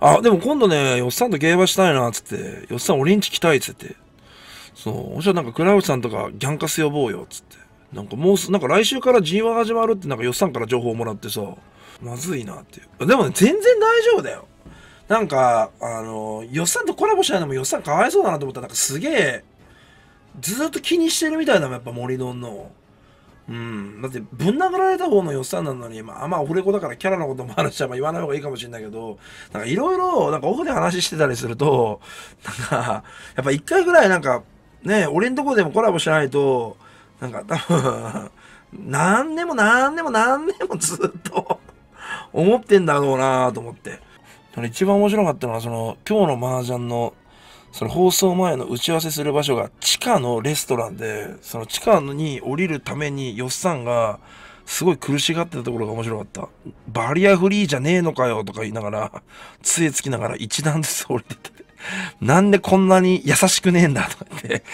あ、でも今度ね、よっさんと競馬したいな、つって、よっさん俺んち来たい、つって。そう、そしたらなんか倉内さんとかギャンカス呼ぼうよ、つって。なんかもう、なんか来週から G1 始まるってなんかよっさんから情報もらってさ、まずいなっていう。でもね、全然大丈夫だよ。なんか、あの、よっさんとコラボしないのもよっさんかわいそうだなと思ったら、なんかすげえ、ずっと気にしてるみたいなのやっぱ森のの。うん、だってぶん殴られた方の予算なのに、まあ、まあオフレコだからキャラのことも話はまあ言わない方がいいかもしれないけど、なんかいろいろ、なんかオフで話してたりすると、なんか、やっぱ一回ぐらいなんか、ね、俺んとこでもコラボしないと、なんか多分、何年も何年も何年もずっと 思ってんだろうなと思って。一番面白かったのは、その、今日の麻雀のその放送前の打ち合わせする場所が地下のレストランで、その地下に降りるためによっさんが、すごい苦しがってたところが面白かった。バリアフリーじゃねえのかよとか言いながら、杖つきながら一段ずつ降りてて。なんでこんなに優しくねえんだとか言って。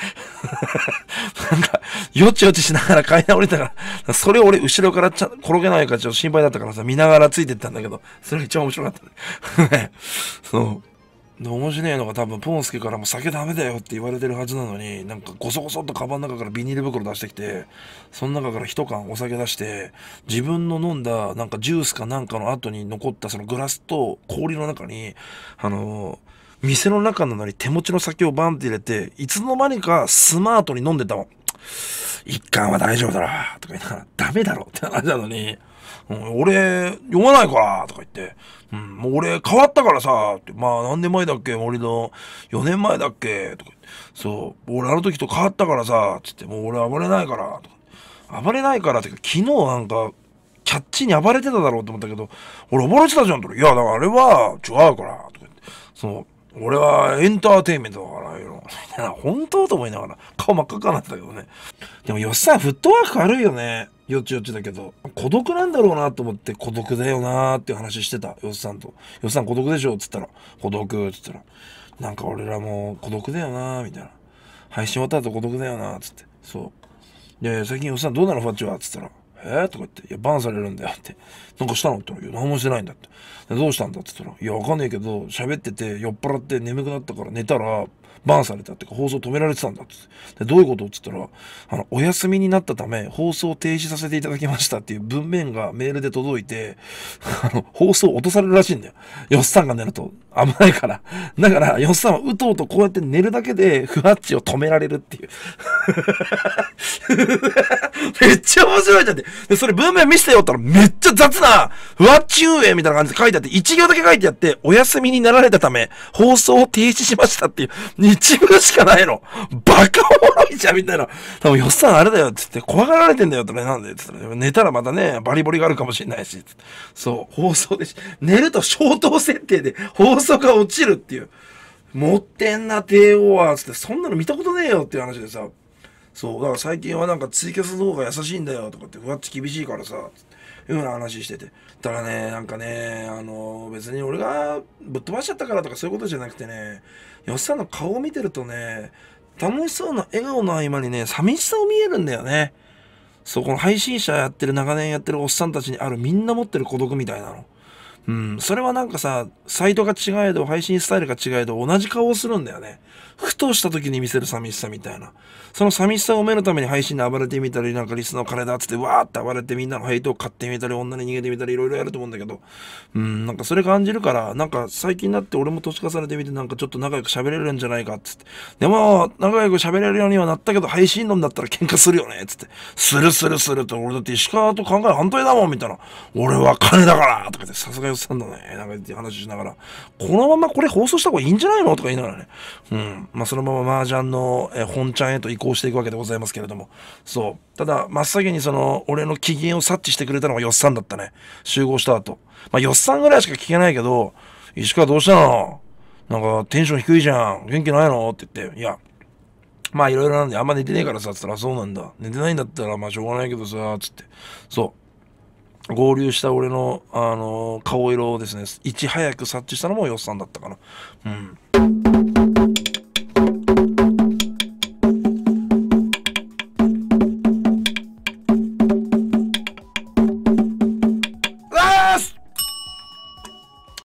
なんか、よちよちしながら階段降りたから、それ俺後ろからちゃ転げないかちょっと心配だったからさ、見ながらついてったんだけど、それが一番面白かった そう。で、面白いのが多分、ポンスケからも酒ダメだよって言われてるはずなのに、なんかごそごそっとカバンの中からビニール袋出してきて、その中から一缶お酒出して、自分の飲んだ、なんかジュースかなんかの後に残ったそのグラスと氷の中に、あの店の中なのに手持ちの酒をバンって入れて、いつの間にかスマートに飲んでたもん。一缶は大丈夫だろとか言いながら、ダメだろって話なのに、うん、俺、読まないかとか言って、うん、もう俺変わったからさ、って、まあ何年前だっけ森の4年前だっけとかそう、俺あの時と変わったからさ、つって、もう俺暴れないから、とか。暴れないからってか、昨日なんか、キャッチに暴れてただろうと思ったけど、俺暴れてたじゃんと。いや、だからあれは違うから、とか言って。その、俺はエンターテインメントだかい本当と思いながら、顔真っ赤かなってたけどね。でも、よっさん、フットワーク軽いよね。よちよちだけど。孤独なんだろうなと思って、孤独だよなーっていう話してた、よっさんと。よっさん孤独でしょっつったら、孤独っつったら、なんか俺らも孤独だよなーみたいな。配信終わった後孤独だよなーつって。そう。で、最近よっさんどうなのファッチはっつったら、えー、とか言って、いや、バンされるんだよって。なんかしたのって言ったら、いや、何もしてないんだって。どうしたんだって言ったら、いや、わかんねえけど、喋ってて、酔っ払って眠くなったから寝たら、バンされたっていうか放送止められてたんだって。で、どういうことって言ったら、あの、お休みになったため放送停止させていただきましたっていう文面がメールで届いて、あの、放送落とされるらしいんだよ。よっさんが寝ると危ないから。だから、よっさんはうとうとこうやって寝るだけで、ふわっちを止められるっていう。めっちゃ面白いじゃんって。で、それ文面見せてよったらめっちゃ雑な、ふわっち運営みたいな感じで書いてあって、1行だけ書いてあって、お休みになられたため、放送を停止しましたっていう。一部しかないの。バカおもろいじゃんみたいな。多分、よっさんあれだよって言って、怖がられてんだよってなんでって言ったら、寝たらまたね、バリボリがあるかもしれないし。そう、放送でし、寝ると消灯設定で放送が落ちるっていう。持ってんな、帝王は、つって、そんなの見たことねえよっていう話でさ。そう、だから最近はなんかツイキャスの方が優しいんだよとかって、ふわっち厳しいからさ、つって。いうふうな話しててたらねなんかねあの別に俺がぶっ飛ばしちゃったからとかそういうことじゃなくてねよっさんの顔を見てるとね楽しそうな笑顔の合間にね寂しさを見えるんだよねそうこの配信者やってる長年やってるおっさんたちにあるみんな持ってる孤独みたいなのうん、それはなんかさ、サイトが違えど、配信スタイルが違えど、同じ顔をするんだよね。ふとした時に見せる寂しさみたいな。その寂しさを埋めるために配信で暴れてみたり、なんかリスの金だっつって、わーって暴れてみんなのヘイトを買ってみたり、女に逃げてみたり、いろいろやると思うんだけど、うん、なんかそれ感じるから、なんか最近になって俺も年重ねてみて、なんかちょっと仲良く喋れるんじゃないかっつって。でも、仲良く喋れるようにはなったけど、配信論だったら喧嘩するよねっつって。するするすると、俺だって石川と考え反対だもんみたいな。俺は金だからさすがよっさんだね。なんかって話しながら、このままこれ放送した方がいいんじゃないのとか言いながらね。うん。まあ、そのまま麻雀の本ちゃんへと移行していくわけでございますけれども。そう。ただ、真っ先にその、俺の機嫌を察知してくれたのがよっさんだったね。集合した後。まあ、よっさんぐらいしか聞けないけど、石川どうしたのなんかテンション低いじゃん。元気ないのって言って、いや、まあいろいろなんであんま寝てねえからさ、つったら、そうなんだ。寝てないんだったら、まあしょうがないけどさ、つって。そう。合流した俺の、あのー、顔色をですね、いち早く察知したのもよっさんだったかな。うん。